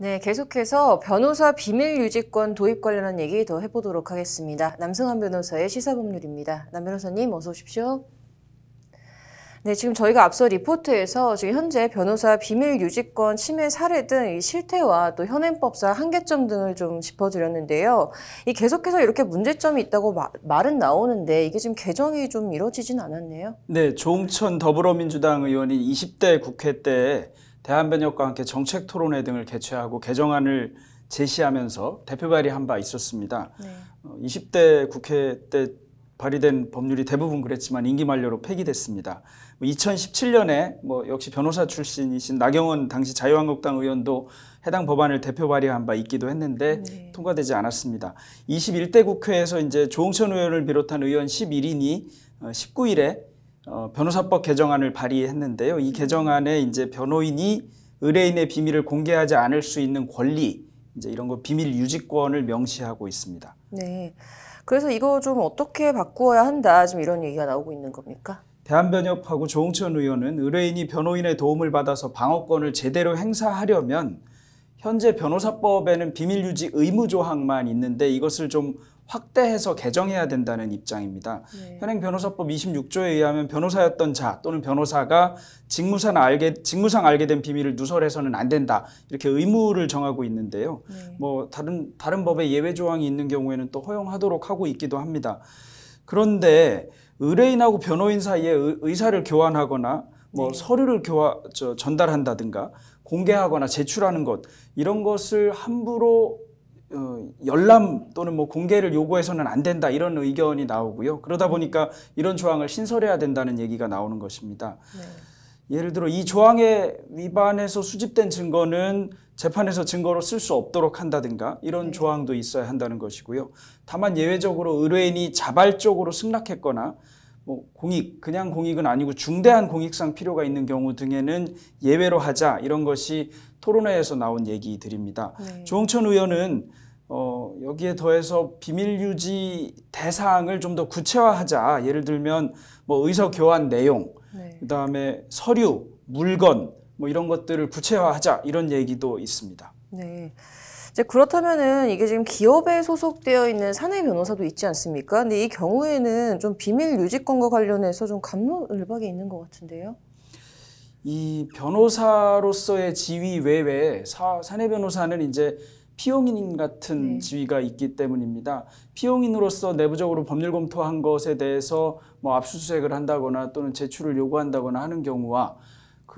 네, 계속해서 변호사 비밀 유지권 도입 관련한 얘기 더 해보도록 하겠습니다. 남승환 변호사의 시사법률입니다. 남 변호사님 어서 오십시오. 네, 지금 저희가 앞서 리포트에서 지금 현재 변호사 비밀 유지권 침해 사례 등 이 실태와 또 현행법상 한계점 등을 좀 짚어드렸는데요. 이 계속해서 이렇게 문제점이 있다고 마, 말은 나오는데 이게 지금 개정이 좀 이루어지진 않았네요. 네, 조홍천 더불어민주당 의원이 20대 국회 때 대한변협과 함께 정책 토론회 등을 개최하고 개정안을 제시하면서 대표 발의한 바 있었습니다. 네. 20대 어, 국회 때 발의된 법률이 대부분 그랬지만 임기 만료로 폐기됐습니다. 2017년에 뭐, 뭐 역시 변호사 출신이신 나경원 당시 자유한국당 의원도 해당 법안을 대표 발의한 바 있기도 했는데 네. 통과되지 않았습니다. 21대 국회에서 이제 조홍천 의원을 비롯한 의원 11인이 19일에 어, 어, 변호사법 개정안을 발의했는데요. 이 개정안에 이제 변호인이 의뢰인의 비밀을 공개하지 않을 수 있는 권리, 이제 이런 거 비밀 유지권을 명시하고 있습니다. 네. 그래서 이거 좀 어떻게 바꾸어야 한다, 지금 이런 얘기가 나오고 있는 겁니까? 대한변협하고 조홍천 의원은 의뢰인이 변호인의 도움을 받아서 방어권을 제대로 행사하려면 현재 변호사법에는 비밀 유지 의무 조항만 있는데 이것을 좀 확대해서 개정해야 된다는 입장입니다. 네. 현행 변호사법 26조에 의하면 변호사였던 자 또는 변호사가 직무상 알게 직무상 알게 된 비밀을 누설해서는 안 된다 이렇게 의무를 정하고 있는데요. 네. 뭐 다른 다른 법에 예외 조항이 있는 경우에는 또 허용하도록 하고 있기도 합니다. 그런데 의뢰인하고 변호인 사이에 의사를 교환하거나 뭐 네. 서류를 교환 저, 전달한다든가 공개하거나 제출하는 것 이런 것을 함부로 어, 열람 또는 뭐 공개를 요구해서는 안 된다 이런 의견이 나오고요. 그러다 보니까 이런 조항을 신설해야 된다는 얘기가 나오는 것입니다. 네. 예를 들어 이 조항에 위반해서 수집된 증거는 재판에서 증거로 쓸 수 없도록 한다든가 이런 네. 조항도 있어야 한다는 것이고요. 다만 예외적으로 의뢰인이 자발적으로 승낙했거나 뭐 공익, 그냥 공익은 아니고 중대한 공익상 필요가 있는 경우 등에는 예외로 하자 이런 것이 토론회에서 나온 얘기들입니다. 네. 조홍천 의원은 어, 여기에 더해서 비밀 유지 대상을 좀 더 구체화하자. 예를 들면 뭐 의서 교환 내용, 네. 그다음에 서류, 물건 뭐 이런 것들을 구체화하자 이런 얘기도 있습니다. 네. 이제 그렇다면은 이게 지금 기업에 소속되어 있는 사내 변호사도 있지 않습니까? 근데 이 경우에는 좀 비밀 유지권과 관련해서 좀 감론을박이 있는 것 같은데요. 이 변호사로서의 지위 외에 사, 사내 변호사는 이제 피용인 같은 네. 지위가 있기 때문입니다. 피용인으로서 내부적으로 법률 검토한 것에 대해서 뭐 압수수색을 한다거나 또는 제출을 요구한다거나 하는 경우와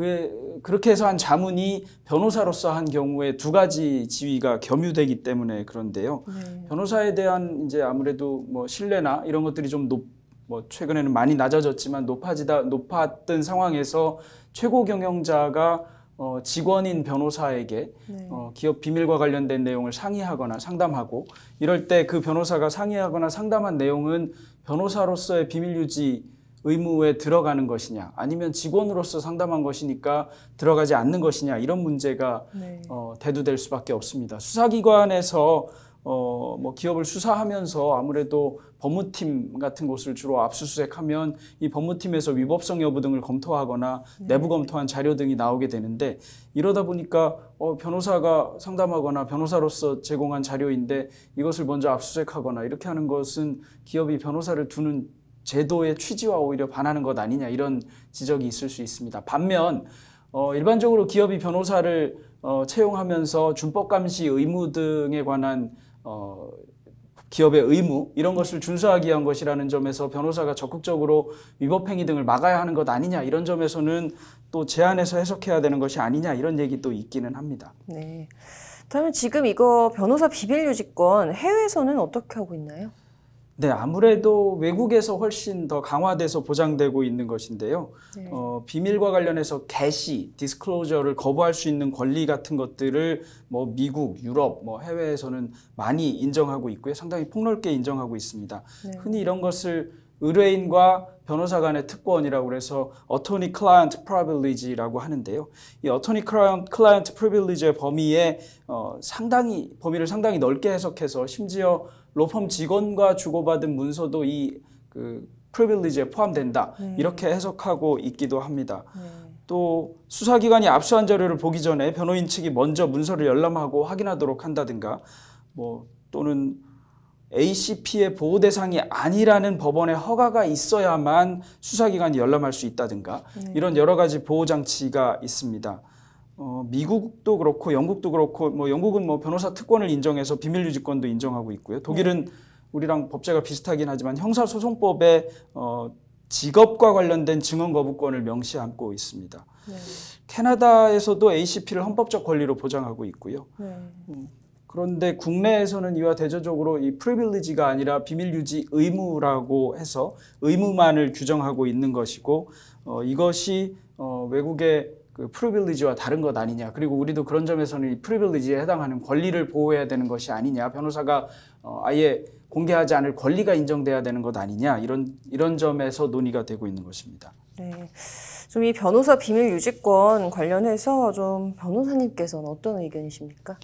그 그렇게 해서 한 자문이 변호사로서 한 경우에 두 가지 지위가 겸유되기 때문에 그런데요. 네. 변호사에 대한 이제 아무래도 뭐 신뢰나 이런 것들이 좀 높 뭐 최근에는 많이 낮아졌지만 높아지다 높았던 상황에서 최고 경영자가 어, 직원인 변호사에게 네. 어, 기업 비밀과 관련된 내용을 상의하거나 상담하고 이럴 때 그 변호사가 상의하거나 상담한 내용은 변호사로서의 비밀 유지 의무에 들어가는 것이냐 아니면 직원으로서 상담한 것이니까 들어가지 않는 것이냐 이런 문제가 네. 어, 대두될 수밖에 없습니다. 수사기관에서 어, 뭐 기업을 수사하면서 아무래도 법무팀 같은 곳을 주로 압수수색하면 이 법무팀에서 위법성 여부 등을 검토하거나 네. 내부 검토한 자료 등이 나오게 되는데 이러다 보니까 어, 변호사가 상담하거나 변호사로서 제공한 자료인데 이것을 먼저 압수수색하거나 이렇게 하는 것은 기업이 변호사를 두는 제도의 취지와 오히려 반하는 것 아니냐 이런 지적이 있을 수 있습니다. 반면 어, 일반적으로 기업이 변호사를 어, 채용하면서 준법 감시 의무 등에 관한 어, 기업의 의무 이런 것을 준수하기 위한 것이라는 점에서 변호사가 적극적으로 위법 행위 등을 막아야 하는 것 아니냐 이런 점에서는 또 제안해서 해석해야 되는 것이 아니냐 이런 얘기 도 있기는 합니다. 네. 그러면 지금 이거 변호사 비밀 유지권 해외에서는 어떻게 하고 있나요? 네, 아무래도 외국에서 훨씬 더 강화돼서 보장되고 있는 것인데요. 네. 어, 비밀과 관련해서 개시, 디스클로저를 거부할 수 있는 권리 같은 것들을 뭐 미국, 유럽, 뭐 해외에서는 많이 인정하고 있고요. 상당히 폭넓게 인정하고 있습니다. 네. 흔히 이런 것을 의뢰인과 변호사 간의 특권이라고 그래서 어토니 클라이언트 프라빌리지라고 하는데요. 이 어토니 클라이언트 프리빌리지의 범위에 어, 상당히 범위를 상당히 넓게 해석해서 심지어 로펌 직원과 주고받은 문서도 이그 프리빌리지에 포함된다 네. 이렇게 해석하고 있기도 합니다. 네. 또 수사기관이 압수한 자료를 보기 전에 변호인 측이 먼저 문서를 열람하고 확인하도록 한다든가 뭐 또는 ACP의 보호 대상이 아니라는 법원의 허가가 있어야만 수사기관이 열람할 수 있다든가 네. 이런 여러 가지 보호 장치가 있습니다. 어, 미국도 그렇고 영국도 그렇고 뭐 영국은 뭐 변호사 특권을 인정해서 비밀유지권도 인정하고 있고요. 네. 독일은 네. 우리랑 법제가 비슷하긴 하지만 형사소송법에 어, 직업과 관련된 증언 거부권을 명시하고 있습니다. 네. 캐나다에서도 ACP를 헌법적 권리로 보장하고 있고요. 네. 음, 그런데 국내에서는 이와 대조적으로 이 프리빌리지가 아니라 비밀 유지 의무라고 해서 의무만을 규정하고 있는 것이고 어, 이것이 어, 외국의 그 프리빌리지와 다른 것 아니냐. 그리고 우리도 그런 점에서는 이 프리빌리지에 해당하는 권리를 보호해야 되는 것이 아니냐. 변호사가 어, 아예 공개하지 않을 권리가 인정돼야 되는 것 아니냐. 이런 이런 점에서 논의가 되고 있는 것입니다. 네. 좀 이 변호사 비밀 유지권 관련해서 좀 변호사님께서는 어떤 의견이십니까?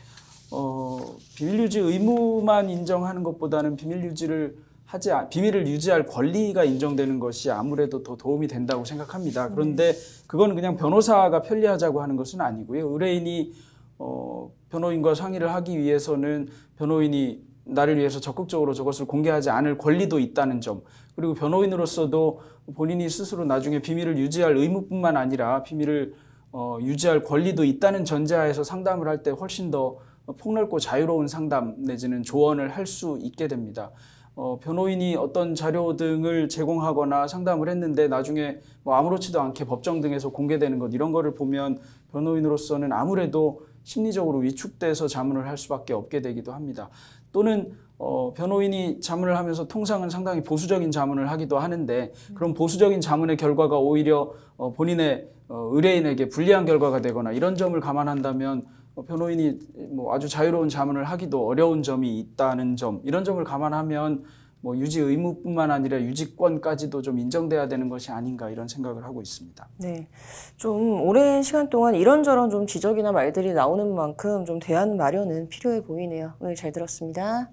어, 비밀 유지 의무만 인정하는 것보다는 비밀 유지를 하지 비밀을 유지할 권리가 인정되는 것이 아무래도 더 도움이 된다고 생각합니다. 음. 그런데 그건 그냥 변호사가 편리하자고 하는 것은 아니고요. 의뢰인이 어, 변호인과 상의를 하기 위해서는 변호인이 나를 위해서 적극적으로 저것을 공개하지 않을 권리도 있다는 점 그리고 변호인으로서도 본인이 스스로 나중에 비밀을 유지할 의무뿐만 아니라 비밀을 어, 유지할 권리도 있다는 전제하에서 상담을 할 때 훨씬 더 폭넓고 자유로운 상담 내지는 조언을 할 수 있게 됩니다. 어, 변호인이 어떤 자료 등을 제공하거나 상담을 했는데 나중에 뭐 아무렇지도 않게 법정 등에서 공개되는 것 이런 거를 보면 변호인으로서는 아무래도 심리적으로 위축돼서 자문을 할 수밖에 없게 되기도 합니다. 또는 어, 변호인이 자문을 하면서 통상은 상당히 보수적인 자문을 하기도 하는데 그런 보수적인 자문의 결과가 오히려 어, 본인의 어, 의뢰인에게 불리한 결과가 되거나 이런 점을 감안한다면 뭐 변호인이 뭐 아주 자유로운 자문을 하기도 어려운 점이 있다는 점 이런 점을 감안하면 뭐 유지 의무뿐만 아니라 유지권까지도 좀 인정돼야 되는 것이 아닌가 이런 생각을 하고 있습니다. 네, 좀 오랜 시간 동안 이런저런 좀 지적이나 말들이 나오는 만큼 좀 대안 마련은 필요해 보이네요. 오늘 잘 들었습니다.